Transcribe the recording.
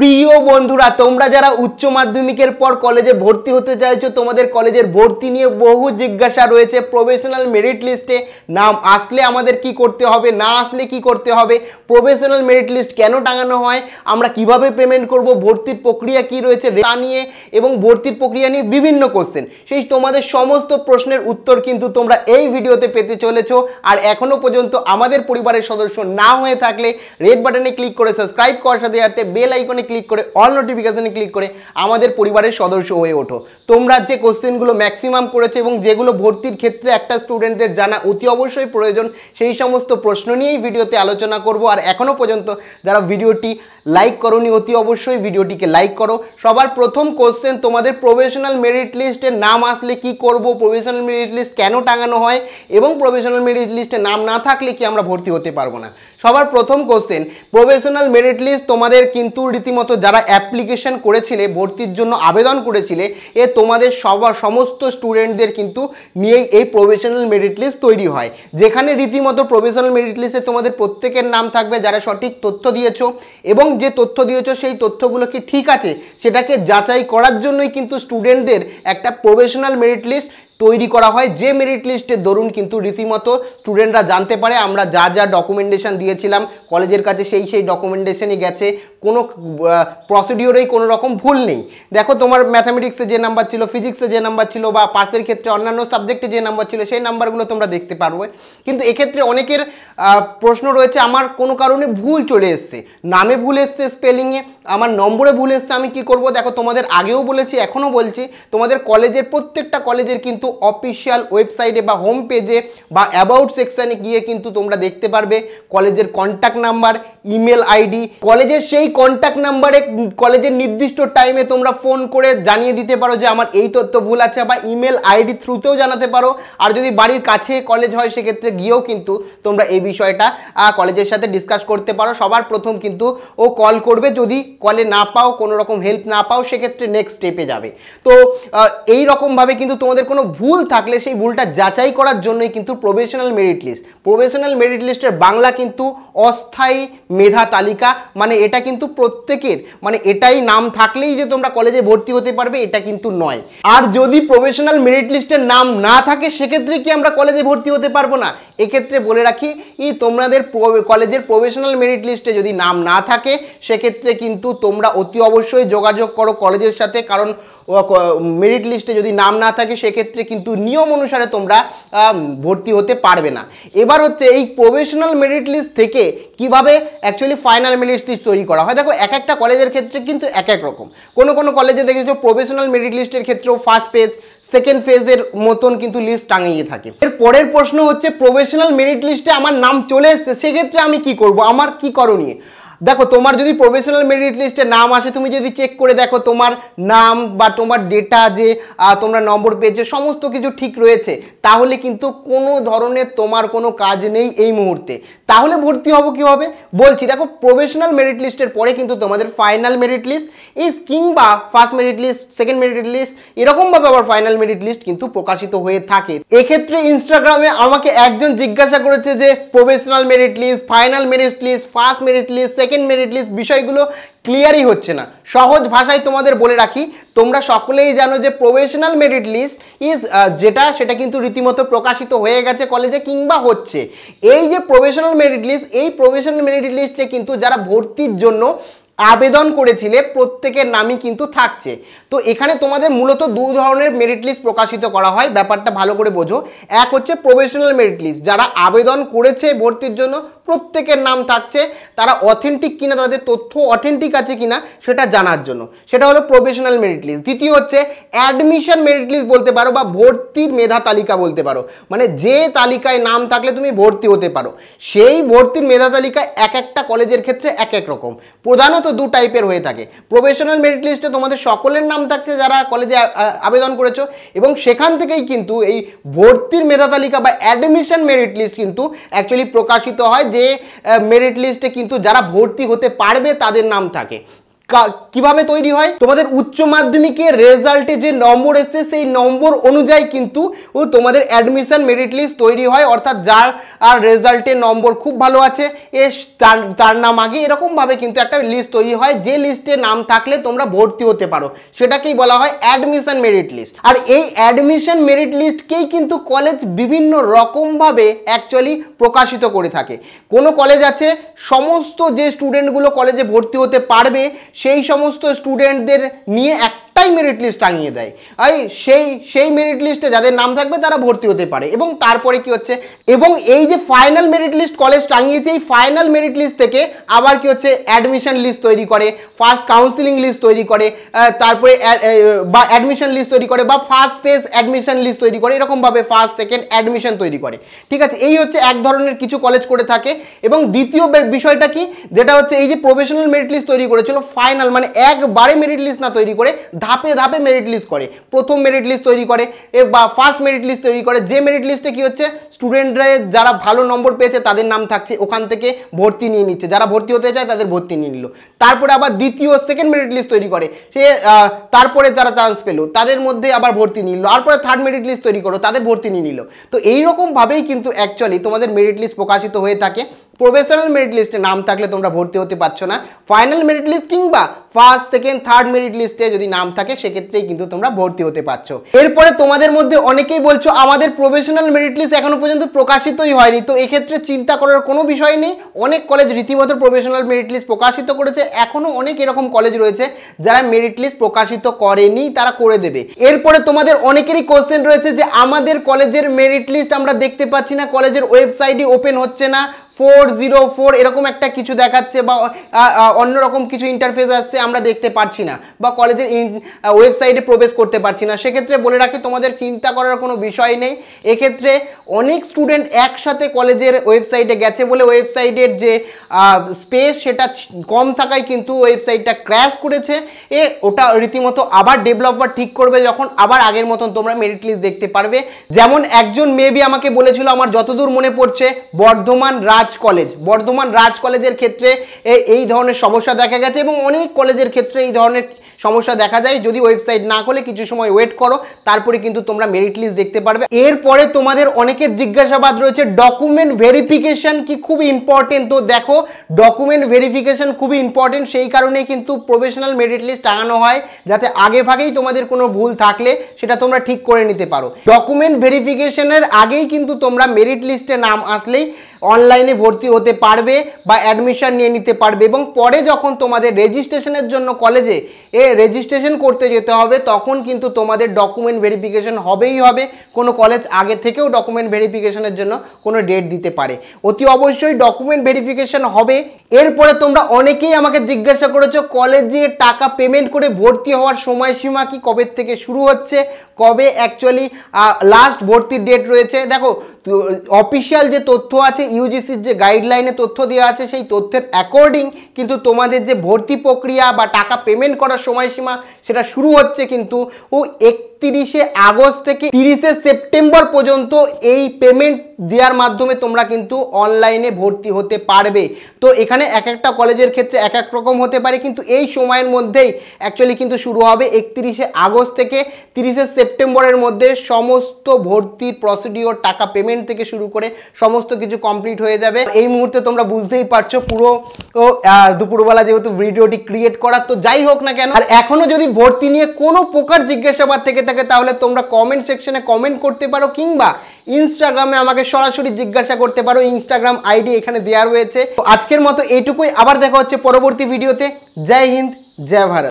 প্রিয় বন্ধুরা তোমরা যারা উচ্চ মাধ্যমিকের পর কলেজে ভর্তি হতে চাইছো তোমাদের কলেজের ভর্তি নিয়ে বহু জিজ্ঞাসা রয়েছে প্রফেশনাল মেরিট লিস্টে নাম আসলে আমাদের কি করতে হবে না আসলে কি করতে হবে প্রফেশনাল মেরিট লিস্ট কেন টাঙানো হয় আমরা কিভাবে পেমেন্ট করব ভর্তির প্রক্রিয়া কি রয়েছে তা নিয়ে এবং ভর্তির প্রক্রিয়া নিয়ে বিভিন্ন কোশ্চেন সেই তোমাদের সমস্ত প্রশ্নের উত্তর কিন্তু তোমরা এই ভিডিওতে পেতে চলেছো আর এখনও পর্যন্ত আমাদের পরিবারের সদস্য না হয়ে থাকলে রেড বাটনে ক্লিক করে সাবস্ক্রাইব করার সাথে সাথে বেল আইকনে ক্লিক করে অল নোটিফিকেশানে ক্লিক করে আমাদের পরিবারের সদস্য হয়ে ওঠো তোমরা যে কোশ্চেনগুলো ম্যাক্সিমাম করেছো এবং যেগুলো ভর্তির ক্ষেত্রে একটা স্টুডেন্টদের জানা অতি অবশ্যই প্রয়োজন সেই সমস্ত প্রশ্ন নিয়েই ভিডিওতে আলোচনা করব আর এখনও পর্যন্ত যারা ভিডিওটি লাইক করনি অতি অবশ্যই ভিডিওটিকে লাইক করো সবার প্রথম কোশ্চেন তোমাদের প্রফেশনাল মেরিট লিস্টের নাম আসলে কি করব প্রফেশনাল মেরিট লিস্ট কেন টাঙানো হয় এবং প্রফেশনাল মেরিট লিস্টে নাম না থাকলে কি আমরা ভর্তি হতে পারবো না সবার প্রথম কোশ্চেন প্রফেশনাল মেরিট লিস্ট তোমাদের কিন্তু রীতিমতো যারা অ্যাপ্লিকেশন করেছিলে ভর্তির জন্য আবেদন করেছিলে এ তোমাদের সবার সমস্ত স্টুডেন্টদের কিন্তু নিয়েই এই প্রফেশনাল মেরিট লিস্ট তৈরি হয় যেখানে রীতিমতো প্রফেশনাল মেরিট লিস্টে তোমাদের প্রত্যেকের নাম থাকবে যারা সঠিক তথ্য দিয়েছো এবং যে তথ্য দিয়েছো সেই তথ্যগুলো কি ঠিক আছে সেটাকে যাচাই করার জন্যই কিন্তু স্টুডেন্টদের একটা প্রফেশনাল মেরিট লিস্ট তৈরি করা হয় যে মেরিট লিস্টের দরুন কিন্তু রীতিমতো স্টুডেন্টরা জানতে পারে আমরা যা যা ডকুমেন্টেশন দিয়েছিলাম কলেজের কাছে সেই সেই ডকুমেন্টেশনই গেছে কোনো প্রসিডিওরেই কোনো রকম ভুল নেই দেখো তোমার ম্যাথামেটিক্সে যে নাম্বার ছিল ফিজিক্সে যে নাম্বার ছিল বা পার্সের ক্ষেত্রে অন্যান্য সাবজেক্টে যে নাম্বার ছিল সেই নাম্বারগুলো তোমরা দেখতে পারবে কিন্তু এক্ষেত্রে অনেকের প্রশ্ন রয়েছে আমার কোনো কারণে ভুল চলে এসছে নামে ভুল এসছে স্পেলিংয়ে আমার নম্বরে ভুল এসছে আমি কি করব দেখো তোমাদের আগেও বলেছি এখনও বলছি তোমাদের কলেজের প্রত্যেকটা কলেজের কিন্তু অফিসিয়াল ওয়েবসাইটে বা হোম পেজে বা অ্যাবাউট সেকশানে গিয়ে কিন্তু তোমরা দেখতে পারবে কলেজের কন্ট্যাক্ট নাম্বার ইমেল আইডি কলেজের সেই কন্ট্যাক্ট নাম্বারে কলেজের নির্দিষ্ট টাইমে তোমরা ফোন করে জানিয়ে দিতে পারো যে আমার এই তথ্য ভুল আছে বা ইমেল আইডি থ্রুতেও জানাতে পারো আর যদি বাড়ির কাছে কলেজ হয় সেক্ষেত্রে গিয়েও কিন্তু তোমরা এই বিষয়টা কলেজের সাথে ডিসকাস করতে পারো সবার প্রথম কিন্তু ও কল করবে যদি কলে না পাও কোনো রকম হেল্প না পাও সেক্ষেত্রে নেক্সট স্টেপে যাবে তো এই রকমভাবে কিন্তু তোমাদের কোনো ভুল থাকলে সেই ভুলটা যাচাই করার জন্যই কিন্তু professional merit list professional merit লিস্টের বাংলা কিন্তু অস্থায়ী মেধা তালিকা মানে এটা কিন্তু কিন্তু প্রত্যেকের মানে এটাই নাম থাকলেই যে তোমরা কলেজে ভর্তি হতে পারবে এটা কিন্তু নয় আর যদি প্রফেশনাল মেরিট লিস্টের নাম না থাকে সেক্ষেত্রে কি আমরা কলেজে ভর্তি হতে পারবো না এক্ষেত্রে বলে রাখি ই তোমাদের কলেজের প্রফেশনাল মেরিট লিস্টে যদি নাম না থাকে সেক্ষেত্রে কিন্তু তোমরা অতি অবশ্যই যোগাযোগ করো কলেজের সাথে কারণ মেরিট লিস্টে যদি নাম না থাকে সেক্ষেত্রে কিন্তু নিয়ম অনুসারে তোমরা ভর্তি হতে পারবে না এবার হচ্ছে এই প্রফেশনাল মেরিট লিস্ট থেকে কিভাবে অ্যাকচুয়ালি ফাইনাল মেরিট লিস্ট তৈরি করা হয় দেখো এক একটা কলেজের ক্ষেত্রে কিন্তু এক এক রকম কোনো কোনো কলেজে দেখেছো প্রফেশনাল মেরিট লিস্টের ক্ষেত্রেও ফার্স্ট পেজ সেকেন্ড ফেজের মতন কিন্তু লিস্ট টাঙিয়ে থাকে এর পরের প্রশ্ন হচ্ছে প্রফেশনাল মেরিট লিস্টে আমার নাম চলে এসছে সেক্ষেত্রে আমি কি করব আমার কি করণীয় দেখো তোমার যদি প্রফেশনাল মেরিট লিস্টে নাম আসে তুমি যদি চেক করে দেখো তোমার নাম বা তোমার ডেটা যে তোমরা নম্বর পেয়েছো সমস্ত কিছু ঠিক রয়েছে তাহলে কিন্তু কোনো ধরনের তোমার কোনো কাজ নেই এই মুহূর্তে তাহলে ভর্তি হব কীভাবে বলছি দেখো প্রফেশনাল মেরিট লিস্টের পরে কিন্তু তোমাদের ফাইনাল মেরিট লিস্ট ইস কিংবা first merit list second merit list এরকমভাবে আবার ফাইনাল মেরিট লিস্ট কিন্তু প্রকাশিত হয়ে থাকে এক্ষেত্রে ইনস্টাগ্রামে আমাকে একজন জিজ্ঞাসা করেছে যে professional merit list final merit list first merit list second merit list বিষয়গুলো ক্লিয়ারই হচ্ছে না সহজ ভাষায় তোমাদের বলে রাখি তোমরা সকলেই জানো যে প্রফেশনাল মেরিট লিস্ট ইজ যেটা সেটা কিন্তু রীতিমতো প্রকাশিত হয়ে গেছে কলেজে কিংবা হচ্ছে এই যে প্রফেশনাল মেরিট লিস্ট এই প্রফেশনাল মেরিট লিস্টে কিন্তু যারা ভর্তির জন্য আবেদন করেছিলে প্রত্যেকের নামই কিন্তু থাকছে তো এখানে তোমাদের মূলত দু ধরনের মেরিট লিস্ট প্রকাশিত করা হয় ব্যাপারটা ভালো করে বোঝো এক হচ্ছে প্রফেশনাল মেরিট লিস্ট যারা আবেদন করেছে ভর্তির জন্য প্রত্যেকের নাম থাকছে তারা অথেন্টিক কিনা তাদের তথ্য অথেন্টিক আছে কিনা সেটা জানার জন্য সেটা হলো প্রফেশনাল মেরিট লিস্ট দ্বিতীয় হচ্ছে অ্যাডমিশন মেরিট লিস্ট বলতে পারো বা ভর্তির মেধা তালিকা বলতে পারো মানে যে তালিকায় নাম থাকলে তুমি ভর্তি হতে পারো সেই ভর্তির মেধা তালিকা এক একটা কলেজের ক্ষেত্রে এক এক রকম প্রধানত দু টাইপের হয়ে থাকে প্রফেশনাল মেরিট লিস্টে তোমাদের সকলের নাম থাকছে যারা কলেজে আবেদন করেছো এবং সেখান থেকেই কিন্তু এই ভর্তির মেধা তালিকা বা অ্যাডমিশন মেরিট লিস্ট কিন্তু অ্যাকচুয়ালি প্রকাশিত হয় যে মেরিট লিস্টে কিন্তু যারা ভর্তি হতে পারবে তাদের নাম থাকে কিভাবে তৈরি হয় তোমাদের উচ্চ মাধ্যমিকের রেজাল্টে যে নম্বর এসছে সেই নম্বর অনুযায়ী কিন্তু তোমাদের অ্যাডমিশন মেরিট লিস্ট তৈরি হয় অর্থাৎ যার আর রেজাল্টের নম্বর খুব ভালো আছে এ তার তার নাম আগে এরকমভাবে কিন্তু একটা লিস্ট তৈরি হয় যে লিস্টে নাম থাকলে তোমরা ভর্তি হতে পারো সেটাকেই বলা হয় অ্যাডমিশন মেরিট লিস্ট আর এই অ্যাডমিশন মেরিট লিস্টকেই কিন্তু কলেজ বিভিন্ন রকমভাবে অ্যাকচুয়ালি প্রকাশিত করে থাকে কোনো কলেজ আছে সমস্ত যে স্টুডেন্টগুলো কলেজে ভর্তি হতে পারবে সেই সমস্ত স্টুডেন্টদের নিয়ে এক একটাই মেরিট লিস্ট টাঙিয়ে দেয় এই সেই সেই মেরিট লিস্টে যাদের নাম থাকবে তারা ভর্তি হতে পারে এবং তারপরে কি হচ্ছে এবং এই যে ফাইনাল মেরিট লিস্ট কলেজ টাঙিয়েছে এই ফাইনাল মেরিট লিস্ট থেকে আবার কি হচ্ছে অ্যাডমিশন লিস্ট তৈরি করে ফার্স্ট কাউন্সিলিং লিস্ট তৈরি করে তারপরে বা অ্যাডমিশন লিস্ট তৈরি করে বা ফার্স্ট পেজ অ্যাডমিশন লিস্ট তৈরি করে এরকমভাবে ফার্স্ট সেকেন্ড অ্যাডমিশন তৈরি করে ঠিক আছে এই হচ্ছে এক ধরনের কিছু কলেজ করে থাকে এবং দ্বিতীয় বিষয়টা কি যেটা হচ্ছে এই যে প্রফেশনাল মেরিট লিস্ট তৈরি করেছিল ফাইনাল মানে একবারে মেরিট লিস্ট না তৈরি করে ধাপে ধাপে মেরিট লিস্ট করে প্রথম মেরিট লিস্ট তৈরি করে বা ফার্স্ট মেরিট লিস্ট তৈরি করে যে মেরিট লিস্টে কী হচ্ছে স্টুডেন্টরা যারা ভালো নম্বর পেয়েছে তাদের নাম থাকছে ওখান থেকে ভর্তি নিয়ে নিচ্ছে যারা ভর্তি হতে চায় তাদের ভর্তি নিয়ে নিল তারপরে আবার দ্বিতীয় সেকেন্ড মেরিট লিস্ট তৈরি করে সে তারপরে যারা চান্স পেলো তাদের মধ্যে আবার ভর্তি নিল তারপরে থার্ড মেরিট লিস্ট তৈরি করো তাদের ভর্তি নিয়ে নিল তো এইরকমভাবেই কিন্তু অ্যাকচুয়ালি তোমাদের মেরিট লিস্ট প্রকাশিত হয়ে থাকে প্রফেশনাল মেরিট লিস্টে নাম থাকলে তোমরা ভর্তি হতে পারছো না ফাইনাল মেরিট লিস্ট কিংবা ফার্স্ট সেকেন্ড থার্ড মেরিট লিস্টে যদি নাম থাকে সেক্ষেত্রেই কিন্তু তোমরা ভর্তি হতে পারছো এরপরে তোমাদের মধ্যে অনেকেই বলছো আমাদের প্রফেশনাল মেরিট লিস্ট এখনো পর্যন্ত প্রকাশিতই হয়নি তো এক্ষেত্রে চিন্তা করার কোনো বিষয় নেই অনেক কলেজ রীতিমতো প্রফেশনাল মেরিট লিস্ট প্রকাশিত করেছে এখনও অনেক এরকম কলেজ রয়েছে যারা মেরিট লিস্ট প্রকাশিত করেনি তারা করে দেবে এরপরে তোমাদের অনেকেরই কোশ্চেন রয়েছে যে আমাদের কলেজের মেরিট লিস্ট আমরা দেখতে পাচ্ছি না কলেজের ওয়েবসাইটই ওপেন হচ্ছে না ফোর জিরো ফোর এরকম একটা কিছু দেখাচ্ছে বা অন্যরকম কিছু ইন্টারফেস আসছে আমরা দেখতে পারছি না বা কলেজের ওয়েবসাইটে প্রবেশ করতে পারছি না সেক্ষেত্রে বলে রাখি তোমাদের চিন্তা করার কোনো বিষয় নেই এক্ষেত্রে অনেক স্টুডেন্ট একসাথে কলেজের ওয়েবসাইটে গেছে বলে ওয়েবসাইটের যে স্পেস সেটা কম থাকায় কিন্তু ওয়েবসাইটটা ক্র্যাশ করেছে এ ওটা রীতিমতো আবার ডেভেলপার ঠিক করবে যখন আবার আগের মতন তোমরা মেরিট লিস্ট দেখতে পারবে যেমন একজন মেবি আমাকে বলেছিল আমার যতদূর মনে পড়ছে বর্ধমান রাজ রাজ কলেজ বর্ধমান রাজ কলেজের ক্ষেত্রে এই ধরনের সমস্যা দেখা গেছে এবং অনেক কলেজের ক্ষেত্রে এই ধরনের সমস্যা দেখা যায় যদি ওয়েবসাইট না খোলে কিছু সময় ওয়েট করো তারপরে কিন্তু তোমরা মেরিট লিস্ট দেখতে পারবে এরপরে তোমাদের অনেকের জিজ্ঞাসাবাদ রয়েছে ডকুমেন্ট ভেরিফিকেশান কি খুব ইম্পর্টেন্ট তো দেখো ডকুমেন্ট ভেরিফিকেশান খুবই ইম্পর্টেন্ট সেই কারণে কিন্তু প্রফেশনাল মেরিট লিস্ট টাঙানো হয় যাতে আগে ভাগেই তোমাদের কোনো ভুল থাকলে সেটা তোমরা ঠিক করে নিতে পারো ডকুমেন্ট ভেরিফিকেশানের আগেই কিন্তু তোমরা মেরিট লিস্টে নাম আসলেই অনলাইনে ভর্তি হতে পারবে বা অ্যাডমিশান নিয়ে নিতে পারবে এবং পরে যখন তোমাদের রেজিস্ট্রেশনের জন্য কলেজে এ রেজিস্ট্রেশন করতে যেতে হবে তখন কিন্তু তোমাদের ডকুমেন্ট ভেরিফিকেশন হবেই হবে কোনো কলেজ আগে থেকেও ডকুমেন্ট ভেরিফিকেশনের জন্য কোনো ডেট দিতে পারে অতি অবশ্যই ডকুমেন্ট ভেরিফিকেশন হবে এরপরে তোমরা অনেকেই আমাকে জিজ্ঞাসা করেছো কলেজে টাকা পেমেন্ট করে ভর্তি হওয়ার সময়সীমা কি কবে থেকে শুরু হচ্ছে কবে অ্যাকচুয়ালি লাস্ট ভর্তির ডেট রয়েছে দেখো অফিসিয়াল যে তথ্য আছে ইউজিসির যে গাইডলাইনে তথ্য দেওয়া আছে সেই তথ্যের অ্যাকর্ডিং কিন্তু তোমাদের যে ভর্তি প্রক্রিয়া বা টাকা পেমেন্ট করার সময়সীমা সেটা শুরু হচ্ছে কিন্তু ও এক একত্রিশে আগস্ট থেকে তিরিশে সেপ্টেম্বর পর্যন্ত এই পেমেন্ট দেওয়ার মাধ্যমে তোমরা কিন্তু অনলাইনে ভর্তি হতে পারবে তো এখানে এক একটা কলেজের ক্ষেত্রে এক এক রকম হতে পারে কিন্তু এই সময়ের মধ্যেই অ্যাকচুয়ালি কিন্তু শুরু হবে একত্রিশে আগস্ট থেকে তিরিশে সেপ্টেম্বরের মধ্যে সমস্ত ভর্তির প্রসিডিওর টাকা পেমেন্ট থেকে শুরু করে সমস্ত কিছু কমপ্লিট হয়ে যাবে এই মুহূর্তে তোমরা বুঝতেই পারছো পুরো তো দুপুরবেলা যেহেতু ভিডিওটি ক্রিয়েট করার তো যাই হোক না কেন আর এখনো যদি ভর্তি নিয়ে কোনো প্রকার জিজ্ঞাসাবাদ থেকে থাকে তাহলে তোমরা কমেন্ট সেকশনে কমেন্ট করতে পারো কিংবা ইনস্টাগ্রামে আমাকে সরাসরি জিজ্ঞাসা করতে পারো ইনস্টাগ্রাম আইডি এখানে দেওয়া রয়েছে তো আজকের মতো এইটুকুই আবার দেখা হচ্ছে পরবর্তী ভিডিওতে জয় হিন্দ জয় ভারত